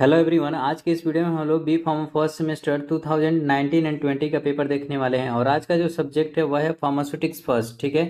Hello everyone आज के इस वीडियो में हम लोग B pharm first semester 2019 and 20 का पेपर देखने वाले हैं और आज का जो सब्जेक्ट है वह है फार्मास्यूटिक्स फर्स्ट ठीक है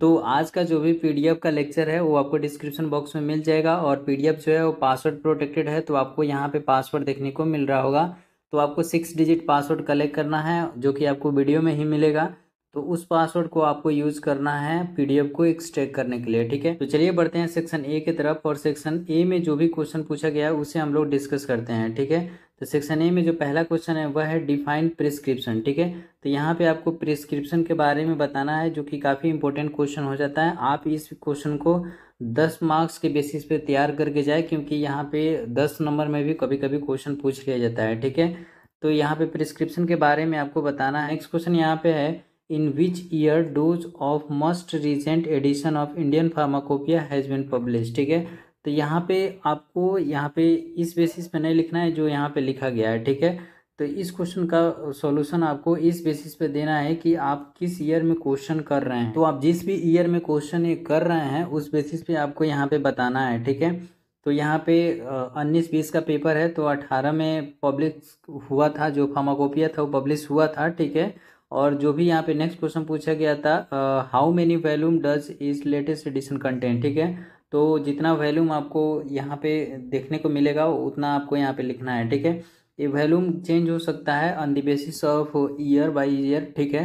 तो आज का जो भी पीडीएफ का लेक्चर है वो आपको डिस्क्रिप्शन बॉक्स में मिल जाएगा और पीडीएफ जो है वो पासवर्ड प्रोटेक्टेड है तो आपको यहाँ पे पासवर्ड देखने को मिल रहा होगा तो आपको सिक्स डिजिट पासवर्ड कलेक्ट करना है जो कि आपको वीडियो में ही मिलेगा तो उस पासवर्ड को आपको यूज करना है पीडीएफ को एक्सट्रैक्ट करने के लिए ठीक है तो चलिए बढ़ते हैं सेक्शन ए की तरफ और सेक्शन ए में जो भी क्वेश्चन पूछा गया है उसे हम लोग डिस्कस करते हैं ठीक है तो सेक्शन ए में जो पहला क्वेश्चन है वह है डिफाइन प्रिस्क्रिप्शन ठीक है तो यहाँ पे आपको प्रिस्क्रिप्शन के बारे में बताना है जो कि काफ़ी इंपॉर्टेंट क्वेश्चन हो जाता है आप इस क्वेश्चन को दस मार्क्स के बेसिस पे तैयार करके जाए क्योंकि यहाँ पे दस नंबर में भी कभी कभी क्वेश्चन पूछ लिया जाता है ठीक है तो यहाँ पे प्रिस्क्रिप्शन के बारे में आपको बताना है नेक्स्ट क्वेश्चन यहाँ पे है in which year dose of most recent edition of Indian pharmacopoeia has been published ठीक है तो यहाँ पे आपको यहाँ पे इस बेसिस पे नहीं लिखना है जो यहाँ पे लिखा गया है ठीक है तो इस क्वेश्चन का सॉल्यूशन आपको इस बेसिस पे देना है कि आप किस ईयर में क्वेश्चन कर रहे हैं तो आप जिस भी ईयर में क्वेश्चन ये कर रहे हैं उस बेसिस पे आपको यहाँ पे बताना है ठीक है तो यहाँ पे उन्नीस बीस का पेपर है तो अठारह में पब्लिश हुआ था जो फार्माकोपिया था वो पब्लिश हुआ था ठीक है और जो भी यहाँ पे नेक्स्ट क्वेश्चन पूछा गया था how many volume does is latest edition content ठीक है तो जितना वैल्यूम आपको यहाँ पे देखने को मिलेगा उतना आपको यहाँ पे लिखना है ठीक है ये वैल्यूम चेंज हो सकता है on the basis of year by year ठीक है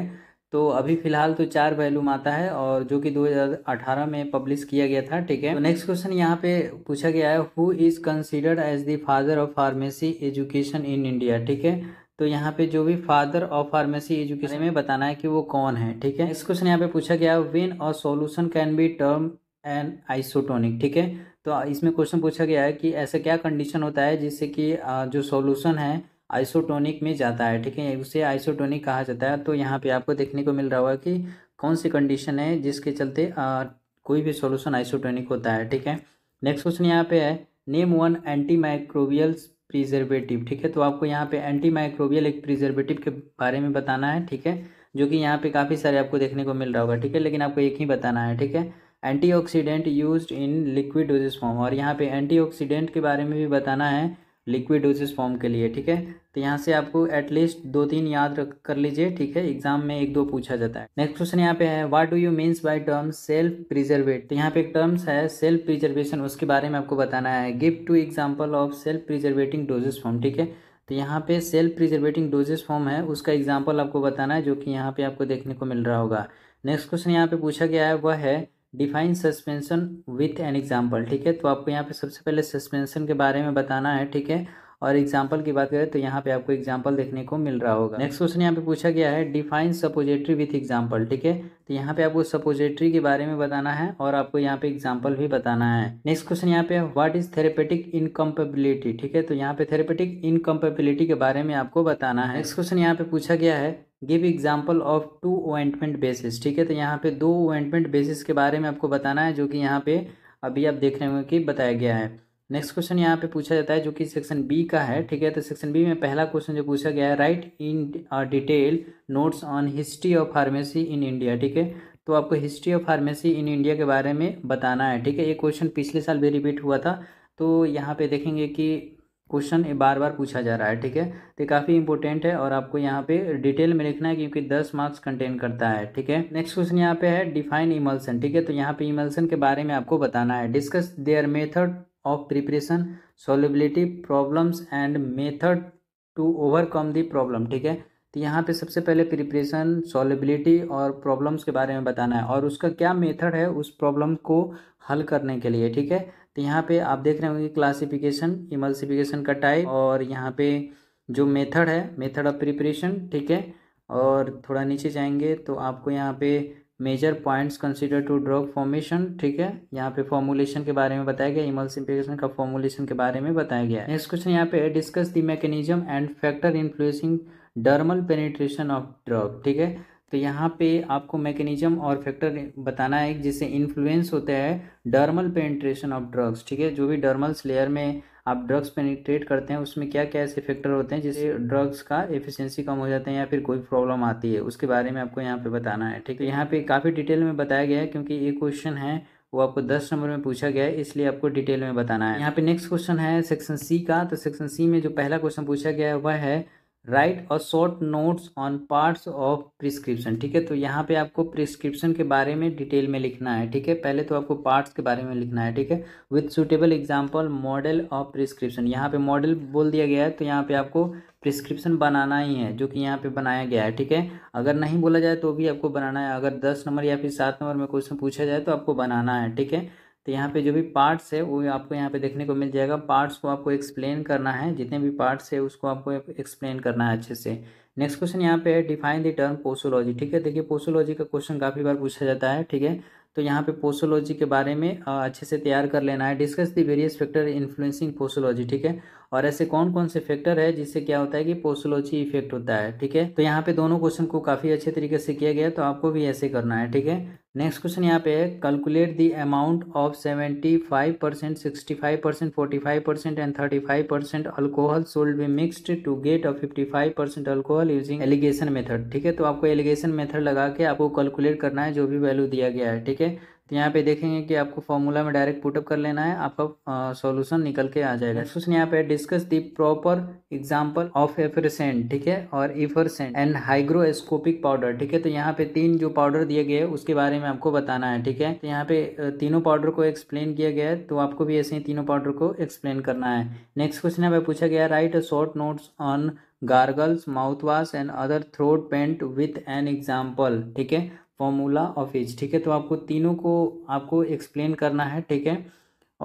तो अभी फिलहाल तो चार वैल्यूम आता है और जो कि 2018 में पब्लिश किया गया था ठीक है तो नेक्स्ट क्वेश्चन यहाँ पे पूछा गया है who is considered as the father of pharmacy education in India ठीक है तो यहाँ पे जो भी फादर ऑफ फार्मेसी एजुकेशन में बताना है कि वो कौन है ठीक है इस क्वेश्चन यहाँ पे पूछा गया वेन और solution can be term an isotonic ठीक है तो इसमें क्वेश्चन पूछा गया है कि ऐसा क्या कंडीशन होता है जिससे कि जो सोल्यूशन है आइसोटोनिक में जाता है ठीक है उसे आइसोटोनिक कहा जाता है तो यहाँ पे आपको देखने को मिल रहा होगा कि कौन सी कंडीशन है जिसके चलते आ, कोई भी सॉल्यूशन आइसोटोनिक होता है ठीक है नेक्स्ट क्वेश्चन यहाँ पे है name one anti microbials preservative ठीक है तो आपको यहाँ पे एंटी माइक्रोबियल एक प्रिजर्वेटिव के बारे में बताना है ठीक है जो कि यहाँ पे काफ़ी सारे आपको देखने को मिल रहा होगा ठीक है लेकिन आपको एक ही बताना है ठीक है antioxidant used in liquid doses form और यहाँ पे एंटीऑक्सीडेंट के बारे में भी बताना है लिक्विड डोजेस फॉर्म के लिए ठीक है तो यहाँ से आपको एटलीस्ट दो तीन याद रख कर लीजिए ठीक है एग्जाम में एक दो पूछा जाता है नेक्स्ट क्वेश्चन यहाँ पे है what do you means by term self preserve तो यहाँ पे एक टर्म्स है सेल्फ प्रिजर्वेशन उसके बारे में आपको बताना है give two example of self preserving doses form ठीक है तो यहाँ पे सेल्फ प्रिजर्वेटिंग डोजेस फॉर्म है उसका एग्जाम्पल आपको बताना है जो कि यहाँ पे आपको देखने को मिल रहा होगा नेक्स्ट क्वेश्चन यहाँ पे पूछा गया है वह है define suspension with an example ठीक है तो आपको यहाँ पे सबसे पहले सस्पेंशन के बारे में बताना है ठीक है और एग्जाम्पल की बात करें तो यहाँ पे आपको एग्जाम्पल देखने को मिल रहा होगा नेक्स्ट क्वेश्चन यहाँ पे पूछा गया है डिफाइन सपोजिटरी विथ एग्जाम्पल ठीक है तो यहाँ पे आपको सपोजिटरी के बारे में बताना है और आपको यहाँ पे एग्जाम्पल भी बताना है नेक्स्ट क्वेश्चन यहाँ पे व्हाट इज थेरेपेटिक इनकम्पेबिलिटी ठीक है तो यहाँ पे थेरेपेटिक इनकम्पेबिलिटी के बारे में आपको बताना है नेक्स्ट क्वेश्चन यहाँ पे पूछा गया है give example of two ointment bases ठीक है तो यहाँ पे दो ओइंटमेंट बेसिस के बारे में आपको बताना है जो कि यहाँ पे अभी आप देख रहे होंगे कि बताया गया है नेक्स्ट क्वेश्चन यहाँ पे पूछा जाता है जो कि सेक्शन बी का है ठीक है तो सेक्शन बी में पहला क्वेश्चन जो पूछा गया है write in detail notes on history of pharmacy in India ठीक है तो आपको history of pharmacy in India के बारे में बताना है ठीक है ये क्वेश्चन पिछले साल भी रिपीट हुआ था तो यहाँ पे देखेंगे कि क्वेश्चन बार बार पूछा जा रहा है ठीक है तो ये काफ़ी इंपॉर्टेंट है और आपको यहाँ पे डिटेल में लिखना है क्योंकि दस मार्क्स कंटेन करता है ठीक है नेक्स्ट क्वेश्चन यहाँ पे है डिफाइन इमल्सन ठीक है तो यहाँ पे इमल्सन के बारे में आपको बताना है discuss their method of preparation solubility problems and method to overcome the problem ठीक है तो यहाँ पे सबसे पहले प्रिपरेशन सॉलिबिलिटी और प्रॉब्लम्स के बारे में बताना है और उसका क्या मेथड है उस प्रॉब्लम को हल करने के लिए ठीक है तो यहाँ पे आप देख रहे होंगे क्लासिफिकेशन इमल्सिफिकेशन का टाइप और यहाँ पे जो मेथड है मेथड ऑफ प्रिपरेशन ठीक है और थोड़ा नीचे जाएंगे तो आपको यहाँ पे major points consider to drug formation ठीक है यहाँ पे फॉर्मुलेशन के बारे में बताया गया इमल्सिफिकेशन का फॉर्मुलेशन के बारे में बताया गया नेक्स्ट क्वेश्चन यहाँ पे discuss the mechanism and factor influencing dermal penetration of drug ठीक है तो यहाँ पे आपको मैकेनिज्म और फैक्टर बताना है जिससे इन्फ्लुएंस होता है डर्मल पेनिट्रेशन ऑफ ड्रग्स ठीक है जो भी डर्मल्स लेयर में आप ड्रग्स पेनिट्रेट करते हैं उसमें क्या क्या ऐसे फैक्टर होते हैं जिससे ड्रग्स का एफिशिएंसी कम हो जाते हैं या फिर कोई प्रॉब्लम आती है उसके बारे में आपको यहाँ पे बताना है ठीक है यहाँ पे काफ़ी डिटेल में बताया गया है क्योंकि ये क्वेश्चन है वो आपको दस नंबर में पूछा गया है इसलिए आपको डिटेल में बताना है यहाँ पे नेक्स्ट क्वेश्चन है सेक्शन सी का तो सेक्शन सी में जो पहला क्वेश्चन पूछा गया है वह है राइट और short notes on parts of prescription ठीक है तो यहाँ पे आपको प्रिस्क्रिप्शन के बारे में डिटेल में लिखना है ठीक है पहले तो आपको पार्ट्स के बारे में लिखना है ठीक है with suitable example model of prescription यहाँ पे मॉडल बोल दिया गया है तो यहाँ पे आपको प्रिस्क्रिप्शन बनाना ही है जो कि यहाँ पे बनाया गया है ठीक है अगर नहीं बोला जाए तो भी आपको बनाना है अगर दस नंबर या फिर सात नंबर में क्वेश्चन पूछा जाए तो आपको बनाना है ठीक है तो यहाँ पे जो भी पार्ट्स है वो आपको यहाँ पे देखने को मिल जाएगा पार्ट्स को आपको एक्सप्लेन करना है जितने भी पार्ट्स है उसको आपको एक्सप्लेन करना है अच्छे से नेक्स्ट क्वेश्चन यहाँ पे है डिफाइन द टर्म पोसोलॉजी ठीक है देखिए पोसोलॉजी का क्वेश्चन काफ़ी बार पूछा जाता है ठीक है तो यहाँ पे पोसोलॉजी के बारे में अच्छे से तैयार कर लेना है discuss the various factor influencing posology ठीक है और ऐसे कौन कौन से फैक्टर है जिससे क्या होता है कि पोस्टोलॉजी इफेक्ट होता है ठीक है तो यहाँ पे दोनों क्वेश्चन को काफ़ी अच्छे तरीके से किया गया तो आपको भी ऐसे करना है ठीक है नेक्स्ट क्वेश्चन यहाँ पे है calculate the amount of seventy five percent sixty five percent forty five percent and thirty five percent alcohol should be mixed to get of fifty five percent alcohol using alligation method ठीक है तो आपको allegation method लगा के आपको calculate करना है जो भी वैल्यू दिया गया है ठीक है तो यहाँ पे देखेंगे कि आपको फॉर्मूला में डायरेक्ट पुटअप कर लेना है आपका सॉल्यूशन निकल के आ जाएगा क्वेश्चन हम्म। यहाँ पे discuss the proper example of effervescent ठीक है और इफरसेंट एंड हाइग्रोस्कोपिक पाउडर ठीक है तो यहाँ पे तीन जो पाउडर दिए गए उसके बारे में आपको बताना है ठीक है तो यहाँ पे तीनों पाउडर को एक्सप्लेन किया गया है तो आपको भी ऐसे ही तीनों पाउडर को एक्सप्लेन करना है नेक्स्ट क्वेश्चन यहाँ पे पूछा गया write short notes on gargles mouthwash and other throat paint with an example ठीक है फॉर्मूला ऑफ एज ठीक है तो आपको तीनों को आपको एक्सप्लेन करना है ठीक है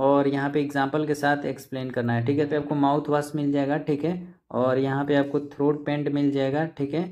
और यहाँ पे एग्जाम्पल के साथ एक्सप्लेन करना है ठीक है तो आपको माउथ वॉश मिल जाएगा ठीक है और यहाँ पे आपको थ्रोट पेंट मिल जाएगा ठीक है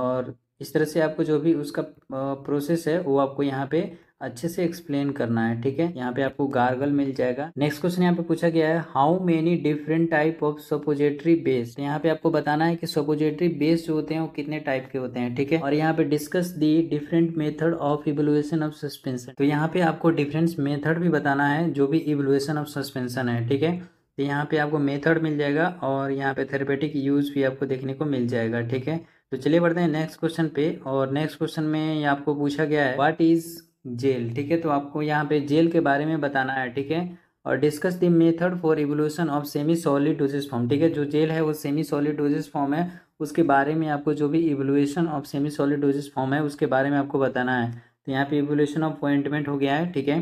और इस तरह से आपको जो भी उसका प्रोसेस है वो आपको यहाँ पे अच्छे से एक्सप्लेन करना है ठीक है यहाँ पे आपको गार्गल मिल जाएगा नेक्स्ट क्वेश्चन यहाँ पे पूछा गया है how many different type of suppository base यहाँ पे आपको बताना है कि सपोजेटरी बेस जो होते हैं वो कितने टाइप के होते हैं ठीक है और यहाँ पे discuss the different method of evaluation of suspension तो यहाँ पे आपको डिफरेंट मेथड भी बताना है जो भी इवेलुएशन ऑफ सस्पेंशन है ठीक है तो यहाँ पे आपको मेथड मिल जाएगा और यहाँ पे थेरेपेटिक यूज भी आपको देखने को मिल जाएगा ठीक है तो चलिए बढ़ते हैं नेक्स्ट क्वेश्चन पे और नेक्स्ट क्वेश्चन में आपको पूछा गया है व्हाट इज जेल ठीक है तो आपको यहाँ पे जेल के बारे में बताना है ठीक है और discuss the method for evolution of semi solid doses form ठीक है जो जेल है वो सेमी सॉलिड डोजेस फॉर्म है उसके बारे में आपको जो भी evolution of semi solid doses form है उसके बारे में आपको बताना है तो यहाँ पे इवोल्यूशन ऑफ पॉइंटमेंट हो गया है ठीक है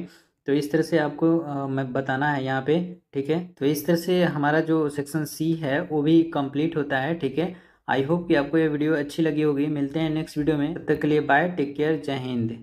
तो इस तरह से आपको मैं बताना है यहाँ पे ठीक है तो इस तरह से हमारा जो सेक्शन सी है वो भी कंप्लीट होता है ठीक है आई होप कि आपको ये वीडियो अच्छी लगी होगी मिलते हैं नेक्स्ट वीडियो में तब तक के लिए बाय टेक केयर जय हिंद